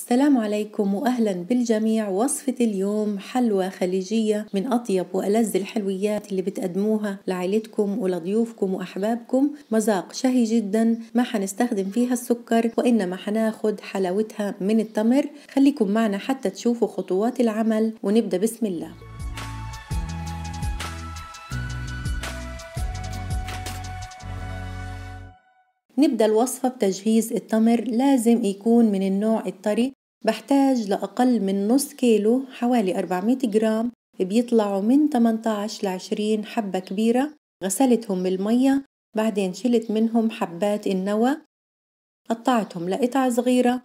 السلام عليكم واهلا بالجميع وصفة اليوم حلوى خليجية من اطيب والذ الحلويات اللي بتقدموها لعائلتكم ولضيوفكم واحبابكم مذاق شهي جدا ما حنستخدم فيها السكر وانما حناخد حلاوتها من التمر خليكم معنا حتى تشوفوا خطوات العمل ونبدأ بسم الله نبدأ الوصفة بتجهيز التمر لازم يكون من النوع الطري بحتاج لأقل من نص كيلو حوالي 400 جرام بيطلعوا من 18 ل 20 حبة كبيرة غسلتهم بالمية بعدين شلت منهم حبات النوى قطعتهم لقطع صغيرة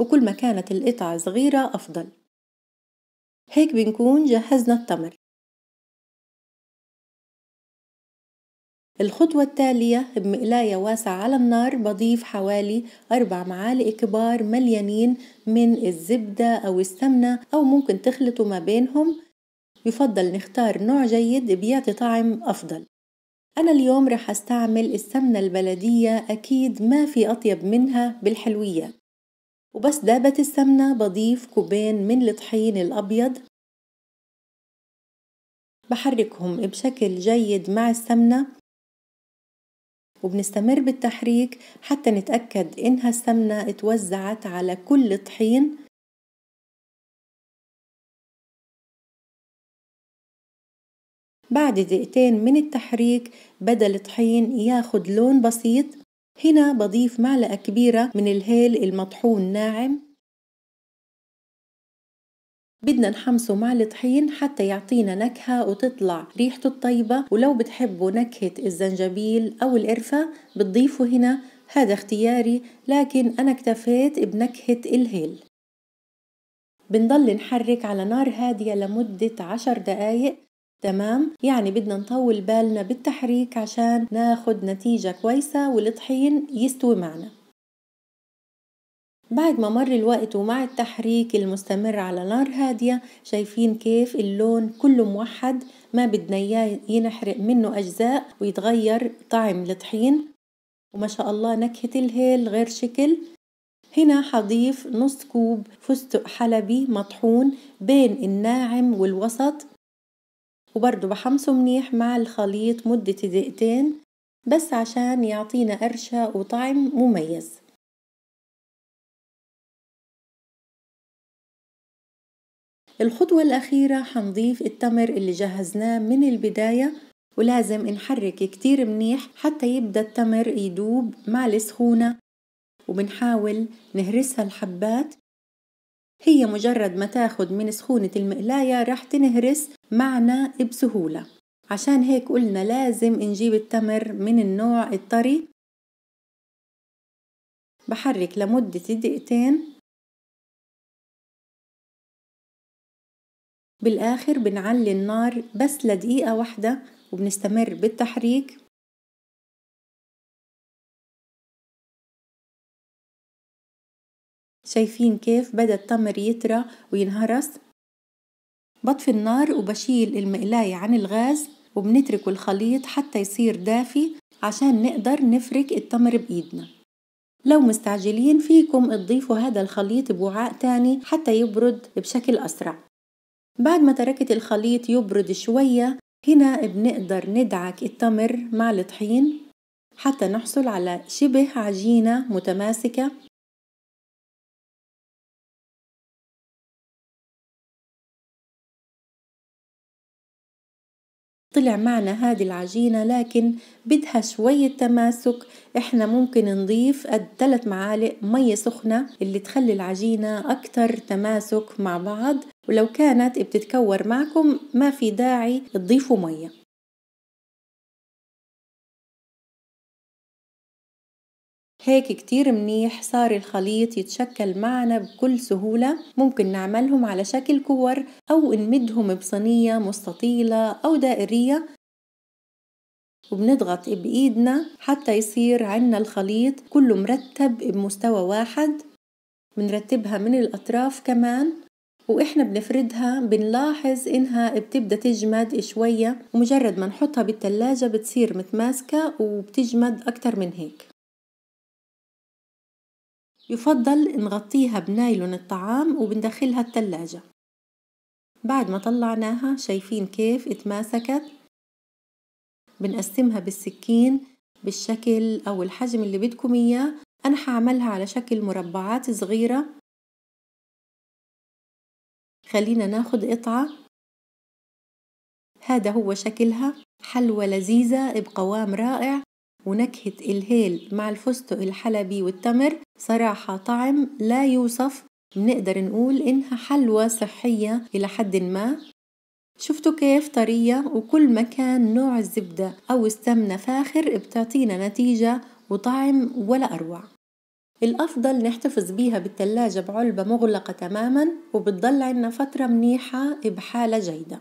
وكل ما كانت القطعة صغيرة أفضل هيك بنكون جهزنا التمر الخطوة التالية بمقلاية واسعة على النار بضيف حوالي أربع معالق كبار مليانين من الزبدة أو السمنة أو ممكن تخلطوا ما بينهم يفضل نختار نوع جيد بيعطي طعم أفضل أنا اليوم رح أستعمل السمنة البلدية أكيد ما في أطيب منها بالحلويات وبس دابت السمنة بضيف كوبين من الطحين الأبيض بحركهم بشكل جيد مع السمنة وبنستمر بالتحريك حتى نتأكد إنها السمنة اتوزعت على كل طحين بعد دقيقتين من التحريك بدأ الطحين ياخد لون بسيط هنا بضيف معلقة كبيرة من الهيل المطحون ناعم بدنا نحمسه مع الطحين حتى يعطينا نكهة وتطلع ريحته الطيبة ولو بتحبوا نكهة الزنجبيل أو القرفة بتضيفوا هنا هذا اختياري لكن أنا اكتفيت بنكهة الهيل بنضل نحرك على نار هادية لمدة عشر دقايق تمام يعني بدنا نطول بالنا بالتحريك عشان ناخد نتيجة كويسة والطحين يستوي معنا بعد ما مر الوقت ومع التحريك المستمر على نار هادية شايفين كيف اللون كله موحد ما بدنا اياه ينحرق منه أجزاء ويتغير طعم الطحين وما شاء الله نكهة الهيل غير شكل هنا حضيف نص كوب فستق حلبي مطحون بين الناعم والوسط وبرضه بحمصه منيح مع الخليط مدة دقيقتين بس عشان يعطينا قرشة وطعم مميز الخطوة الأخيرة حنضيف التمر اللي جهزناه من البداية ولازم نحرك كتير منيح حتى يبدأ التمر يدوب مع السخونة وبنحاول نهرسها الحبات هي مجرد ما تاخد من سخونة المقلاية راح تنهرس معنا بسهولة عشان هيك قلنا لازم نجيب التمر من النوع الطري بحرك لمدة دقيقتين بالآخر بنعلي النار بس لدقيقة واحدة وبنستمر بالتحريك شايفين كيف بدأ التمر يترى وينهرس بطفي النار وبشيل المقلاية عن الغاز وبنترك الخليط حتى يصير دافي عشان نقدر نفرك التمر بإيدنا لو مستعجلين فيكم تضيفوا هذا الخليط بوعاء تاني حتى يبرد بشكل أسرع بعد ما تركت الخليط يبرد شوية هنا بنقدر ندعك التمر مع الطحين حتى نحصل على شبه عجينة متماسكة طلع معنا هذه العجينة لكن بدها شوية تماسك احنا ممكن نضيف قد معالق مية سخنة اللي تخلي العجينة أكتر تماسك مع بعض ولو كانت بتتكور معكم ما في داعي تضيفوا مية هيك كتير منيح صار الخليط يتشكل معنا بكل سهولة ممكن نعملهم على شكل كور أو نمدهم بصينية مستطيلة أو دائرية وبنضغط بإيدنا حتى يصير عنا الخليط كله مرتب بمستوى واحد بنرتبها من الأطراف كمان وإحنا بنفردها بنلاحظ إنها بتبدأ تجمد شوية ومجرد ما نحطها بالتلاجة بتصير متماسكة وبتجمد أكتر من هيك يفضل نغطيها بنايلون الطعام وبندخلها التلاجة بعد ما طلعناها شايفين كيف اتماسكت بنقسمها بالسكين بالشكل أو الحجم اللي بدكم إياه أنا هعملها على شكل مربعات صغيرة خلينا ناخد قطعة هذا هو شكلها حلوى لذيذة بقوام رائع ونكهة الهيل مع الفستق الحلبي والتمر صراحة طعم لا يوصف بنقدر نقول إنها حلوى صحية إلى حد ما شفتوا كيف طرية وكل ما كان نوع الزبدة أو السمنة فاخر بتعطينا نتيجة وطعم ولا أروع الأفضل نحتفظ بيها بالتلاجة بعلبة مغلقة تماما وبتضل عنا فترة منيحة بحالة جيدة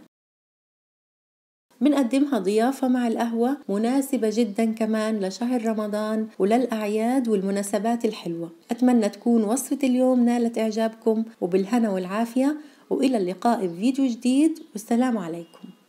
بنقدمها ضيافة مع القهوة مناسبة جدا كمان لشهر رمضان وللأعياد والمناسبات الحلوة أتمنى تكون وصفة اليوم نالت إعجابكم وبالهنا والعافية وإلى اللقاء بفيديو جديد والسلام عليكم